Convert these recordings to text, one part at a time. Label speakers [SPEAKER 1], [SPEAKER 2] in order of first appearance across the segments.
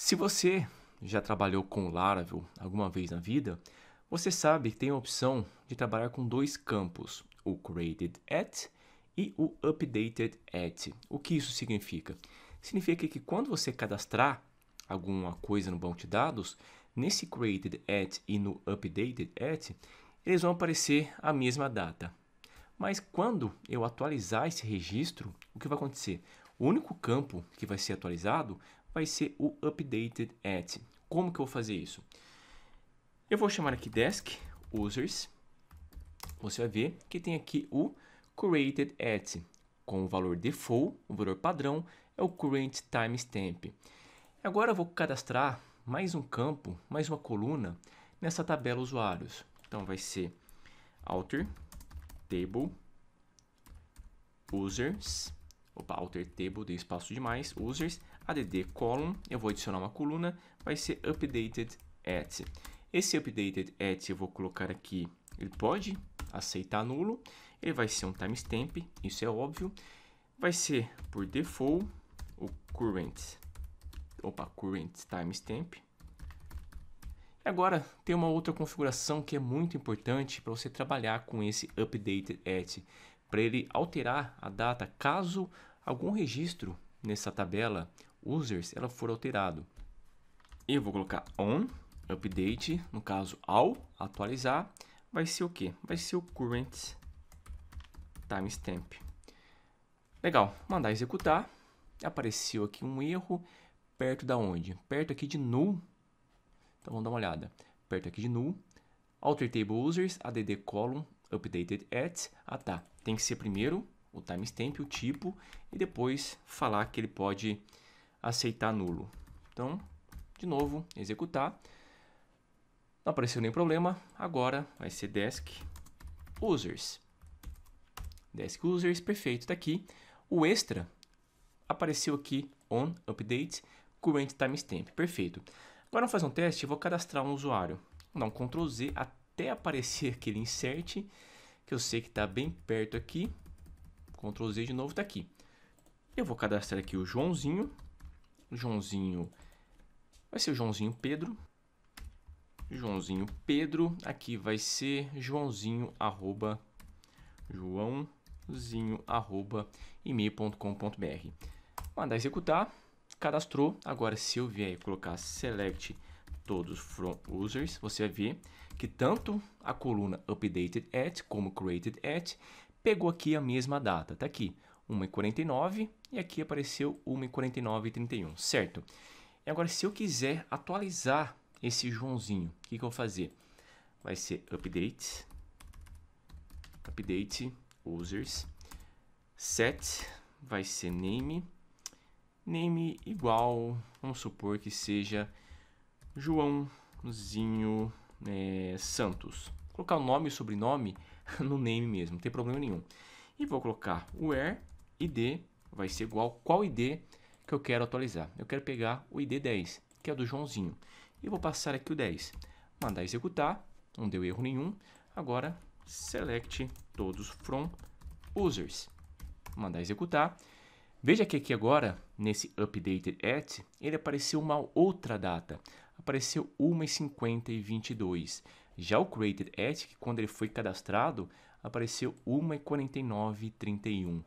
[SPEAKER 1] Se você já trabalhou com Laravel alguma vez na vida, você sabe que tem a opção de trabalhar com dois campos, o created at e o updated at. O que isso significa? Significa que quando você cadastrar alguma coisa no banco de dados, nesse created at e no updated at, eles vão aparecer a mesma data. Mas quando eu atualizar esse registro, o que vai acontecer? O único campo que vai ser atualizado vai ser o updated at. Como que eu vou fazer isso? Eu vou chamar aqui desk users. Você vai ver que tem aqui o created at com o valor default, o valor padrão é o current timestamp. Agora eu vou cadastrar mais um campo, mais uma coluna nessa tabela usuários. Então vai ser alter table users, opa, alter table de espaço demais, users add column, eu vou adicionar uma coluna, vai ser updated at. Esse updated at eu vou colocar aqui, ele pode aceitar nulo, ele vai ser um timestamp, isso é óbvio, vai ser por default o current, opa, current timestamp. agora tem uma outra configuração que é muito importante para você trabalhar com esse updated at, para ele alterar a data caso algum registro nessa tabela users, ela for alterado. Eu vou colocar on update, no caso ao atualizar, vai ser o que? Vai ser o current timestamp. Legal, mandar executar. Apareceu aqui um erro perto da onde? Perto aqui de null. Então vamos dar uma olhada. Perto aqui de null. Alter table users, add column updated at. Ah tá, tem que ser primeiro o timestamp, o tipo, e depois falar que ele pode aceitar nulo. Então, de novo, executar. Não apareceu nenhum problema. Agora vai ser desk users. Desk users, perfeito, está aqui. O extra apareceu aqui on update current timestamp, perfeito. Agora vamos fazer um teste, eu vou cadastrar um usuário. Vou dar um Ctrl Z até aparecer aquele insert, que eu sei que está bem perto aqui. Ctrl Z de novo está aqui. Eu vou cadastrar aqui o Joãozinho, Joãozinho. Vai ser o Joãozinho Pedro. Joãozinho Pedro. Aqui vai ser Joãozinho arroba Joãozinho arroba e-mail.com.br. Mandar executar. Cadastrou. Agora, se eu vier colocar select todos from users, você vai ver que tanto a coluna updated at como created at pegou aqui a mesma data, tá aqui, 1,49 e aqui apareceu 1,49,31, certo? E agora, se eu quiser atualizar esse Joãozinho, o que, que eu vou fazer? Vai ser update, update users, set, vai ser name, name igual, vamos supor que seja Joãozinho é, Santos. Vou colocar o nome e o sobrenome no name mesmo, não tem problema nenhum. E vou colocar where ID vai ser igual qual ID que eu quero atualizar. Eu quero pegar o ID 10, que é do Joãozinho. E vou passar aqui o 10. Mandar executar, não deu erro nenhum. Agora, select todos from users. Mandar executar. Veja que aqui agora, nesse updated at, ele apareceu uma outra data. Apareceu 1h50 e 22. Já o created at, que quando ele foi cadastrado, apareceu 1h49 e 31.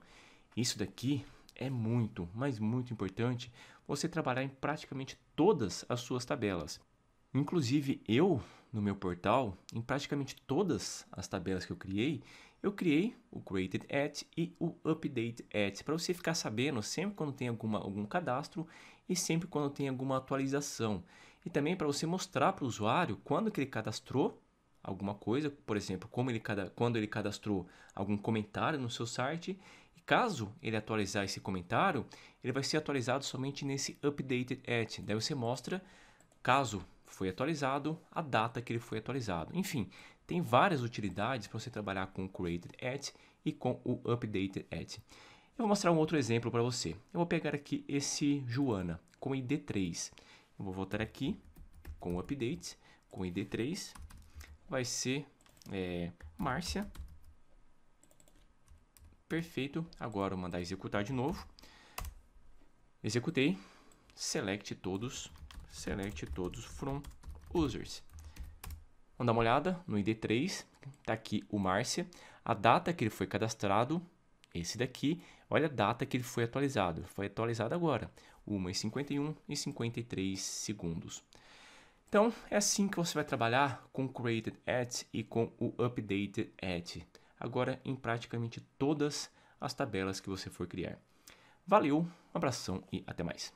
[SPEAKER 1] Isso daqui é muito, mas muito importante você trabalhar em praticamente todas as suas tabelas. Inclusive eu, no meu portal, em praticamente todas as tabelas que eu criei, eu criei o Created At e o Update At, para você ficar sabendo sempre quando tem alguma, algum cadastro e sempre quando tem alguma atualização. E também para você mostrar para o usuário quando que ele cadastrou alguma coisa, por exemplo, como ele, quando ele cadastrou algum comentário no seu site Caso ele atualizar esse comentário, ele vai ser atualizado somente nesse updated at. Daí você mostra, caso foi atualizado, a data que ele foi atualizado. Enfim, tem várias utilidades para você trabalhar com o created at e com o updated at. Eu vou mostrar um outro exemplo para você. Eu vou pegar aqui esse Joana com ID3. Eu vou voltar aqui com o update, com ID3. Vai ser é, Márcia Perfeito. Agora vou mandar executar de novo. Executei. Select todos. Select todos from users. Vamos dar uma olhada no ID3. Está aqui o Márcia. A data que ele foi cadastrado, esse daqui. Olha a data que ele foi atualizado. Foi atualizado agora. 1h51 e 53 segundos. Então, é assim que você vai trabalhar com Created Ads e com o Updated Ads agora em praticamente todas as tabelas que você for criar. Valeu, um abração e até mais.